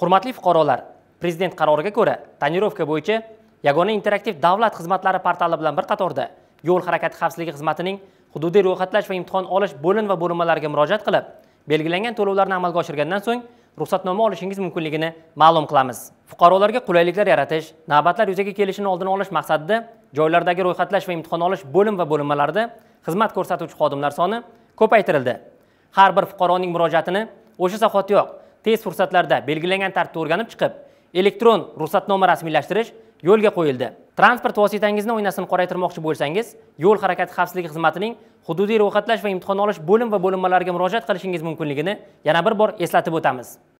hurmatli fuqarolar prezident qaroriga ko'ra tonirovka bo'yicha yagona interaktiv davlat xizmatlari portali bilan bir qatorda yo'l harakati xavfsizligi xizmatining hududiy ro'yxatlash va imtihon olish bo'lim va bo'linmalariga murojaat qilib belgilangan to'lovlarni amalga oshirgandan so'ng ruxsatnoma olishingiz mumkinligini ma'lum qilamiz fuqarolarga qulayliklar yaratish navbatlar yuzaga kelishini oldini olish maqsadida joylardagi ro'yxatlash va imtihon olish bo'lim va bo'linmalarida xizmat ko'rsatuvchi xodimlar soni ko'paytirildi har bir fuqaroning murojaatini o'sha zahotiyoq tez fursatlarda belgilangan tartibda o'rganib chiqib elektron ruxsatnoma rasmiylashtirish yo'lga qo'yildi transport vositangizni oynasini qoraytirmoqchi bo'lsangiz yo'l harakati xavfsizligi xizmatining hududiy ro'yxatlash va imtihon olish bo'lim va bo'linmalariga murojaat qilishingiz mumkinligini yana bir bor eslatib o'tamiz